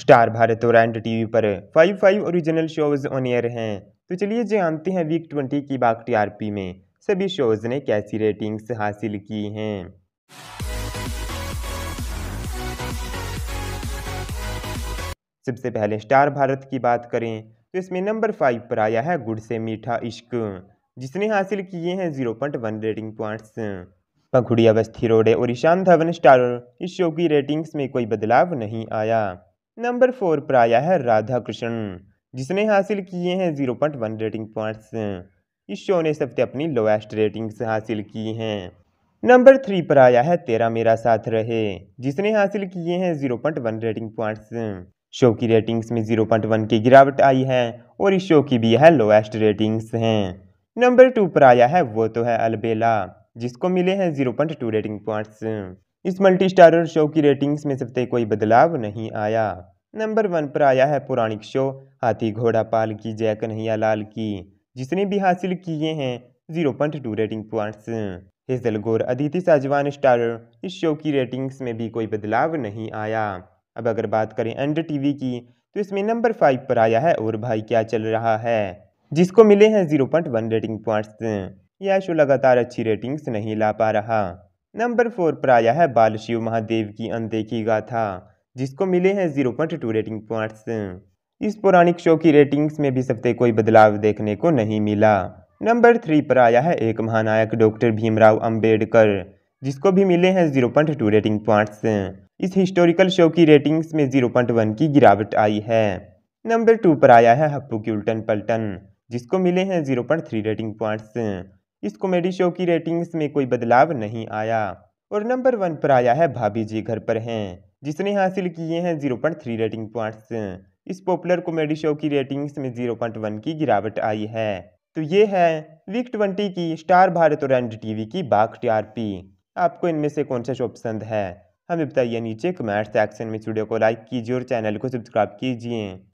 star Bharat और and TV पर five five original shows on air हैं तो चलिए जानते हैं वीक ट्वेंटी की बाग टीआरपी में सभी शोज ने कैसी रेटिंग्स हासिल की हैं सबसे पहले स्टार भारत की बात करें तो इसमें नंबर फाइव पर आया है गुड़ से मीठा इश्क जिसने हासिल किए हैं zero point one rating points Pankhuri Awasthi Rode और ईशान धवन स्टार इस शो की रेटिंग्स में कोई बदलाव नहीं आया नंबर फोर पर आया है राधा कृष्ण जिसने हासिल किए हैं zero point one rating points इस शो ने सबसे अपनी लोएस्ट रेटिंग्स हासिल की हैं नंबर थ्री पर आया है तेरा मेरा साथ रहे जिसने हासिल किए हैं zero point one rating points show की रेटिंग्स में जीरो पॉइंट वन की गिरावट आई है और इस शो की भी है लोएस्ट रेटिंग्स हैं नंबर टू पर आया है वो तो है अलबेला जिसको मिले हैं zero point two rating points इस मल्टी स्टारर शो की रेटिंग्स में सबसे कोई बदलाव नहीं आया नंबर वन पर आया है पौराणिक शो हाथी घोड़ा पाल की जय कन्हैया लाल की जिसने भी हासिल किए हैं zero point two rating points हिजल गोर अदिति साजवान स्टारर इस शो की रेटिंग्स में भी कोई बदलाव नहीं आया अब अगर बात करें एंड टीवी की तो इसमें नंबर फाइव पर आया है और भाई क्या चल रहा है जिसको मिले हैं zero point one rating points यह शो लगातार अच्छी रेटिंग्स नहीं ला पा रहा नंबर फोर पर आया है बाल शिव महादेव की अनदेखी गाथा जिसको मिले हैं zero point two rating points इस पौराणिक शो की रेटिंग्स में भी सबसे कोई बदलाव देखने को नहीं मिला नंबर थ्री पर आया है एक महानायक डॉक्टर भीमराव अंबेडकर जिसको भी मिले हैं zero point two rating points इस हिस्टोरिकल शो की रेटिंग्स में जीरो पॉइंट वन की गिरावट आई है नंबर टू पर आया है हप्पू की उल्टन पलटन जिसको मिले हैं zero point three rating points इस कॉमेडी शो की रेटिंग्स में कोई बदलाव नहीं आया और नंबर वन पर आया है भाभी जी घर पर हैं जिसने हासिल किए हैं zero point three rating points इस पॉपुलर कॉमेडी शो की रेटिंग्स में जीरो पॉइंट वन की गिरावट आई है तो ये है वीक ट्वेंटी की स्टार भारत और एन टीवी की बाघ टी आर पी आपको इनमें से कौन सा शो पसंद है हमें बताइए नीचे कमेंट सेक्शन में वीडियो को लाइक कीजिए और चैनल को सब्सक्राइब कीजिए